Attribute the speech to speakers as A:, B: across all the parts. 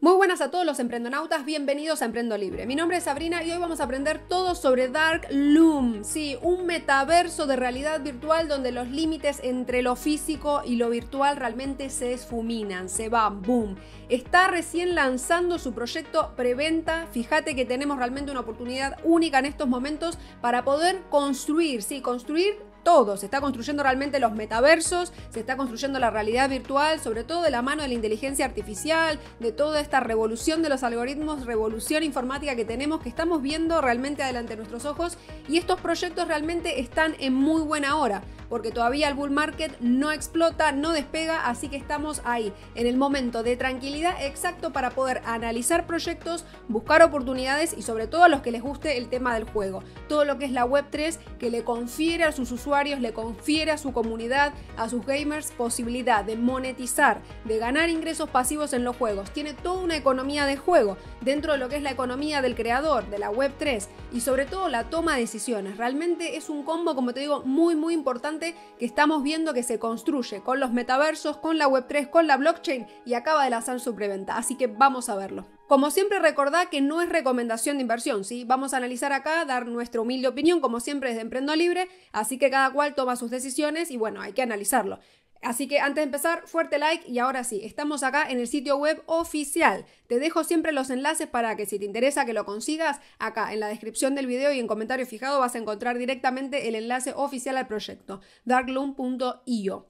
A: Muy buenas a todos los emprendonautas, bienvenidos a Emprendo Libre. Mi nombre es Sabrina y hoy vamos a aprender todo sobre Dark Loom, sí, un metaverso de realidad virtual donde los límites entre lo físico y lo virtual realmente se esfuminan, se van, boom. Está recién lanzando su proyecto preventa, fíjate que tenemos realmente una oportunidad única en estos momentos para poder construir, sí, construir todo. Se está construyendo realmente los metaversos, se está construyendo la realidad virtual, sobre todo de la mano de la inteligencia artificial, de toda esta revolución de los algoritmos, revolución informática que tenemos, que estamos viendo realmente adelante de nuestros ojos. Y estos proyectos realmente están en muy buena hora porque todavía el bull market no explota, no despega, así que estamos ahí, en el momento de tranquilidad exacto para poder analizar proyectos, buscar oportunidades y sobre todo a los que les guste el tema del juego. Todo lo que es la Web3 que le confiere a sus usuarios, le confiere a su comunidad, a sus gamers, posibilidad de monetizar, de ganar ingresos pasivos en los juegos. Tiene toda una economía de juego dentro de lo que es la economía del creador, de la Web3 y sobre todo la toma de decisiones. Realmente es un combo, como te digo, muy, muy importante que estamos viendo que se construye con los metaversos, con la Web3, con la blockchain y acaba de lanzar su preventa. Así que vamos a verlo. Como siempre, recordad que no es recomendación de inversión, ¿sí? Vamos a analizar acá, dar nuestra humilde opinión, como siempre, desde Emprendo Libre, así que cada cual toma sus decisiones y bueno, hay que analizarlo. Así que antes de empezar, fuerte like y ahora sí, estamos acá en el sitio web oficial. Te dejo siempre los enlaces para que si te interesa que lo consigas, acá en la descripción del video y en comentario fijado vas a encontrar directamente el enlace oficial al proyecto, darklume.io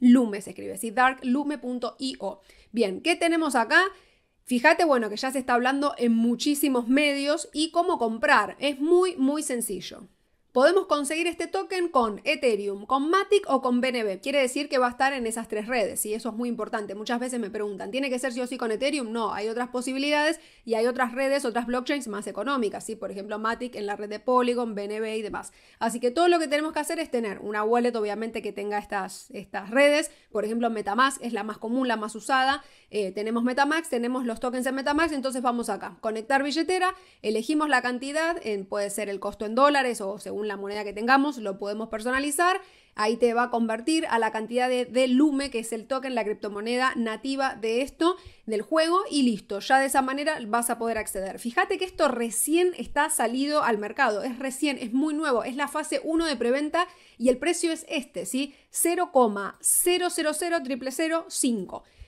A: Lume se escribe, sí, darklume.io. Bien, ¿qué tenemos acá? Fíjate, bueno, que ya se está hablando en muchísimos medios y cómo comprar. Es muy, muy sencillo. Podemos conseguir este token con Ethereum, con Matic o con BNB. Quiere decir que va a estar en esas tres redes y eso es muy importante. Muchas veces me preguntan, ¿tiene que ser sí o sí con Ethereum? No, hay otras posibilidades y hay otras redes, otras blockchains más económicas, ¿sí? por ejemplo Matic en la red de Polygon, BNB y demás. Así que todo lo que tenemos que hacer es tener una wallet obviamente que tenga estas, estas redes. Por ejemplo Metamask es la más común, la más usada. Eh, tenemos Metamask, tenemos los tokens en Metamask, entonces vamos acá. Conectar billetera, elegimos la cantidad, puede ser el costo en dólares o según la moneda que tengamos, lo podemos personalizar. Ahí te va a convertir a la cantidad de, lume, que es el token, la criptomoneda nativa de esto, del juego, y listo. Ya de esa manera vas a poder acceder. Fíjate que esto recién está salido al mercado. Es recién, es muy nuevo. Es la fase 1 de preventa y el precio es este, ¿sí?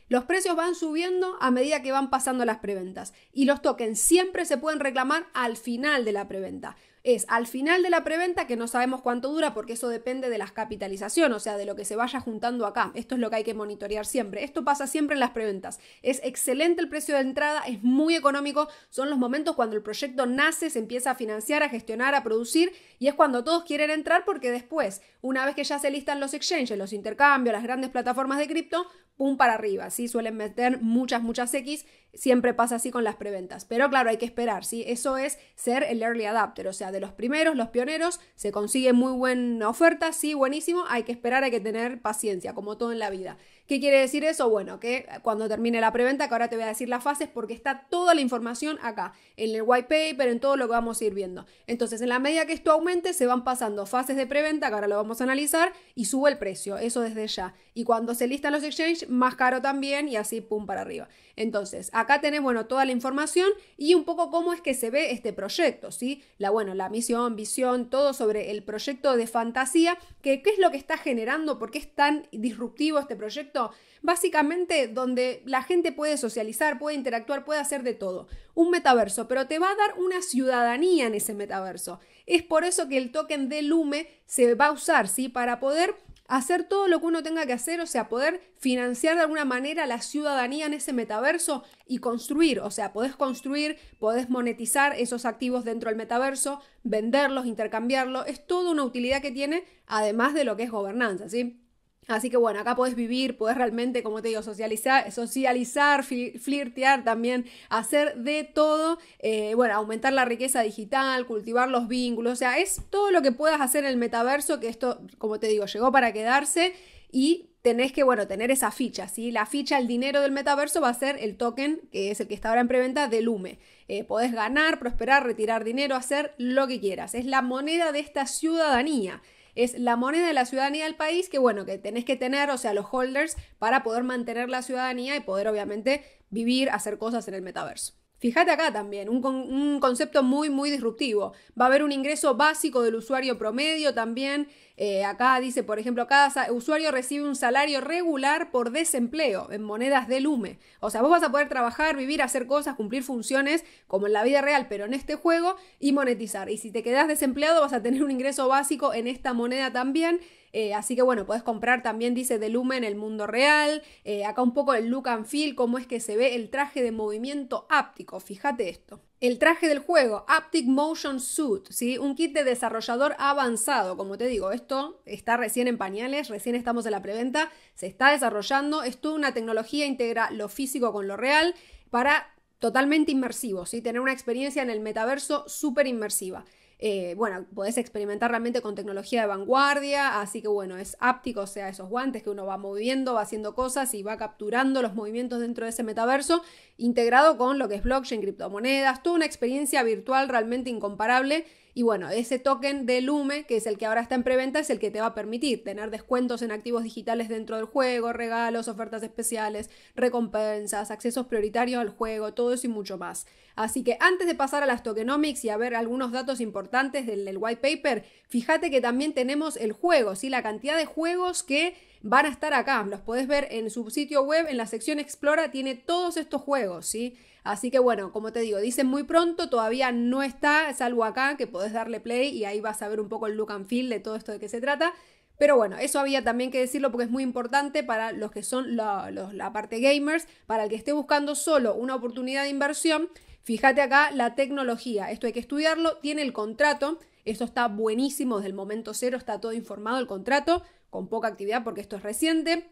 A: Los precios van subiendo a medida que van pasando las preventas y los tokens siempre se pueden reclamar al final de la preventa es al final de la preventa, que no sabemos cuánto dura porque eso depende de las capitalizaciones, o sea, de lo que se vaya juntando acá. Esto es lo que hay que monitorear siempre. Esto pasa siempre en las preventas. Es excelente el precio de entrada, es muy económico, son los momentos cuando el proyecto nace, se empieza a financiar, a gestionar, a producir y es cuando todos quieren entrar porque después, una vez que ya se listan los exchanges, los intercambios, las grandes plataformas de cripto, pum para arriba, ¿sí? Suelen meter muchas, muchas X siempre pasa así con las preventas. Pero claro, hay que esperar, ¿sí? Eso es ser el early adapter, o sea, de los primeros, los pioneros, se consigue muy buena oferta, sí, buenísimo, hay que esperar, hay que tener paciencia, como todo en la vida. ¿Qué quiere decir eso? Bueno, que cuando termine la preventa, que ahora te voy a decir las fases, porque está toda la información acá, en el white paper, en todo lo que vamos a ir viendo. Entonces, en la medida que esto aumente, se van pasando fases de preventa, que ahora lo vamos a analizar, y sube el precio, eso desde ya. Y cuando se listan los exchanges, más caro también, y así, pum, para arriba. Entonces, acá tenés, bueno, toda la información y un poco cómo es que se ve este proyecto, ¿sí? La, bueno, la misión, visión, todo sobre el proyecto de fantasía, que qué es lo que está generando, por qué es tan disruptivo este proyecto Básicamente donde la gente puede socializar, puede interactuar, puede hacer de todo. Un metaverso, pero te va a dar una ciudadanía en ese metaverso. Es por eso que el token de Lume se va a usar, ¿sí? Para poder hacer todo lo que uno tenga que hacer, o sea, poder financiar de alguna manera la ciudadanía en ese metaverso y construir, o sea, podés construir, podés monetizar esos activos dentro del metaverso, venderlos, intercambiarlos, es toda una utilidad que tiene, además de lo que es gobernanza, ¿sí? Así que bueno, acá podés vivir, podés realmente, como te digo, socializar, socializar flirtear también, hacer de todo, eh, bueno, aumentar la riqueza digital, cultivar los vínculos, o sea, es todo lo que puedas hacer en el metaverso, que esto, como te digo, llegó para quedarse y tenés que, bueno, tener esa ficha, ¿sí? La ficha, el dinero del metaverso va a ser el token, que es el que está ahora en preventa, de Lume. Eh, podés ganar, prosperar, retirar dinero, hacer lo que quieras. Es la moneda de esta ciudadanía es la moneda de la ciudadanía del país, que bueno, que tenés que tener, o sea, los holders para poder mantener la ciudadanía y poder obviamente vivir, hacer cosas en el metaverso. Fíjate acá también, un, concepto muy, muy disruptivo. Va a haber un ingreso básico del usuario promedio también. Eh, acá dice, por ejemplo, cada usuario recibe un salario regular por desempleo en monedas de lume. O sea, vos vas a poder trabajar, vivir, hacer cosas, cumplir funciones como en la vida real, pero en este juego y monetizar. Y si te quedas desempleado, vas a tener un ingreso básico en esta moneda también. Eh, así que bueno, puedes comprar también, dice, de Lumen el mundo real. Eh, acá un poco el look and feel, cómo es que se ve el traje de movimiento áptico. Fíjate esto. El traje del juego, Aptic Motion Suit, ¿sí? un kit de desarrollador avanzado, como te digo, esto está recién en pañales, recién estamos en la preventa, se está desarrollando, es toda una tecnología, integra lo físico con lo real para totalmente inmersivo, ¿sí? tener una experiencia en el metaverso súper inmersiva. Eh, bueno, podés experimentar realmente con tecnología de vanguardia, así que bueno, es áptico, o sea, esos guantes que uno va moviendo, va haciendo cosas y va capturando los movimientos dentro de ese metaverso, integrado con lo que es blockchain, criptomonedas, toda una experiencia virtual realmente incomparable y bueno, ese token de Lume, que es el que ahora está en preventa, es el que te va a permitir tener descuentos en activos digitales dentro del juego, regalos, ofertas especiales, recompensas, accesos prioritarios al juego, todo eso y mucho más. Así que antes de pasar a las tokenomics y a ver algunos datos importantes del, white paper, fíjate que también tenemos el juego, ¿sí? la cantidad de juegos que van a estar acá. Los podés ver en su sitio web, en la sección Explora, tiene todos estos juegos, ¿sí? Así que bueno, como te digo, dicen muy pronto, todavía no está, algo acá, que podés darle play y ahí vas a ver un poco el look and feel de todo esto de qué se trata. Pero bueno, eso había también que decirlo porque es muy importante para los que son la, la parte gamers, para el que esté buscando solo una oportunidad de inversión. Fíjate acá la tecnología, esto hay que estudiarlo, tiene el contrato, esto está buenísimo desde el momento cero, está todo informado el contrato, con poca actividad porque esto es reciente.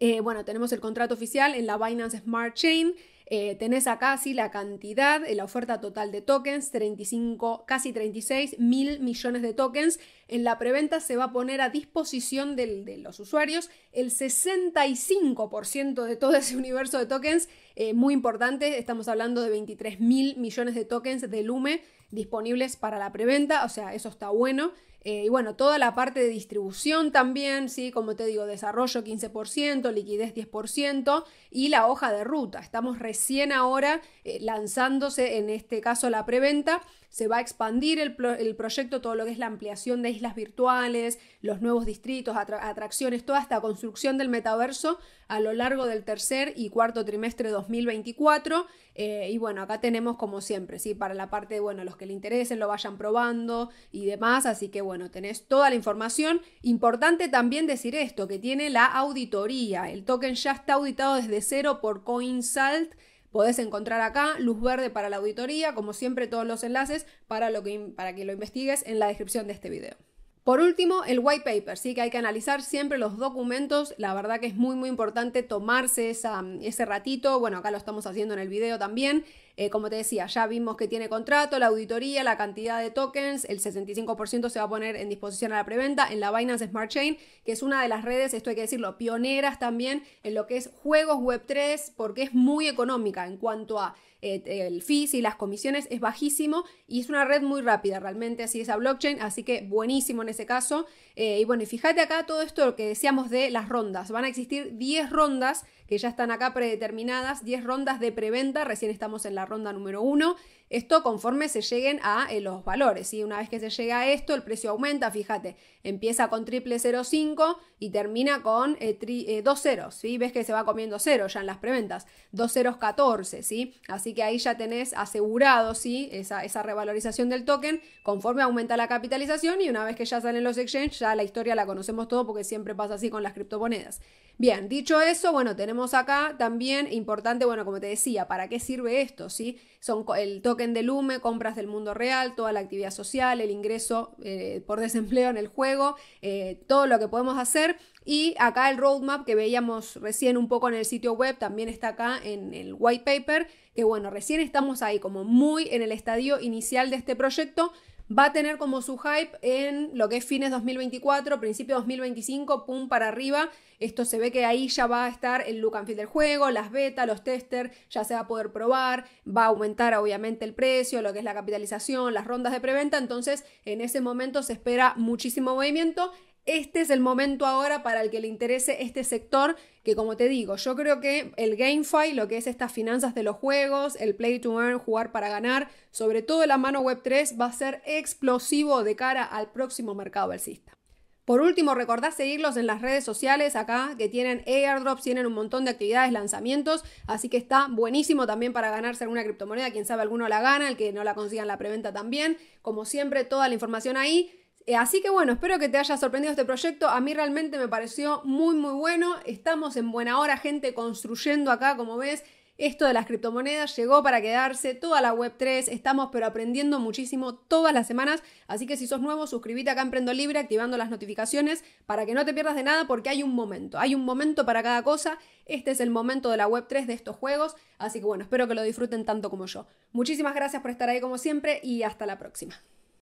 A: Eh, bueno, tenemos el contrato oficial en la Binance Smart Chain. Eh, tenés acá sí la cantidad, eh, la oferta total de tokens, 35, casi 36 mil millones de tokens. En la preventa se va a poner a disposición de los usuarios el 65% de todo ese universo de tokens. muy importante, estamos hablando de 23 mil millones de tokens de Lume disponibles para la preventa, o sea, eso está bueno. Eh, y bueno, toda la parte de distribución también, ¿sí? Como te digo, desarrollo 15%, liquidez 10% y la hoja de ruta. Estamos recién ahora eh, lanzándose, en este caso la preventa. Se va a expandir el, proyecto, todo lo que es la ampliación de islas virtuales, los nuevos distritos, atracciones, toda esta construcción del metaverso a lo largo del tercer y cuarto trimestre de 2024. Eh, y bueno, acá tenemos como siempre, ¿sí? Para la parte, bueno, los que le interesen lo vayan probando y demás. Así que bueno bueno, tenés toda la información. Importante también decir esto, que tiene la auditoría. El token ya está auditado desde cero por CoinSalt. Podés encontrar acá luz verde para la auditoría, como siempre todos los enlaces para, lo que, para que lo investigues en la descripción de este video. Por último, el white paper, sí que hay que analizar siempre los documentos, la verdad que es muy muy importante tomarse ese ratito, bueno acá lo estamos haciendo en el video también, eh, como te decía, ya vimos que tiene contrato, la auditoría, la cantidad de tokens, el 65% se va a poner en disposición a la preventa en la Binance Smart Chain, que es una de las redes, esto hay que decirlo, pioneras también en lo que es juegos Web3, porque es muy económica en cuanto a eh, el fees y las comisiones, es bajísimo y es una red muy rápida realmente, así es a blockchain, así que buenísimo en ese caso. Eh, y bueno, y fíjate acá todo esto lo que decíamos de las rondas, van a existir 10 rondas que ya están acá predeterminadas, 10 rondas de preventa, recién estamos en la ronda número 1 esto conforme se lleguen a eh, los valores. ¿sí? Una vez que se llega a esto, el precio aumenta, fíjate, empieza con triple 0,5 y termina con eh, eh, dos ceros. ¿sí? Ves que se va comiendo cero ya en las preventas, dos ceros 14. ¿sí? Así que ahí ya tenés asegurado ¿sí? esa, revalorización del token conforme aumenta la capitalización y una vez que ya salen los exchanges, ya la historia la conocemos todo porque siempre pasa así con las criptomonedas. Bien, dicho eso, bueno, tenemos acá también importante, bueno, como te decía, ¿para qué sirve esto? ¿sí? Son el token del compras del mundo real, toda la actividad social, el ingreso eh, por desempleo en el juego, eh, todo lo que podemos hacer. Y acá el roadmap que veíamos recién un poco en el sitio web, también está acá en el white paper, que bueno, recién estamos ahí como muy en el estadio inicial de este proyecto, va a tener como su hype en lo que es fines 2024, principio 2025, pum para arriba. Esto se ve que ahí ya va a estar el look and feel del juego, las betas, los tester, ya se va a poder probar, va a aumentar obviamente el precio, lo que es la capitalización, las rondas de preventa, entonces en ese momento se espera muchísimo movimiento. Este es el momento ahora para el que le interese este sector, que como te digo, yo creo que el GameFi, lo que es estas finanzas de los juegos, el play to earn, jugar para ganar, sobre todo la mano web 3, va a ser explosivo de cara al próximo mercado alcista. Por último, recordad seguirlos en las redes sociales acá, que tienen airdrops, tienen un montón de actividades, lanzamientos, así que está buenísimo también para ganarse alguna criptomoneda, quien sabe alguno la gana, el que no la consiga en la preventa también. Como siempre, toda la información ahí. Eh, así que bueno, espero que te haya sorprendido este proyecto. A mí realmente me pareció muy, muy bueno. Estamos en buena hora, gente, construyendo acá, como ves. Esto de las criptomonedas llegó para quedarse, toda la Web3, estamos pero aprendiendo muchísimo todas las semanas, así que si sos nuevo, suscríbete acá en Prendo Libre activando las notificaciones para que no te pierdas de nada porque hay un momento, hay un momento para cada cosa, este es el momento de la Web3 de estos juegos, así que bueno, espero que lo disfruten tanto como yo. Muchísimas gracias por estar ahí como siempre y hasta la próxima.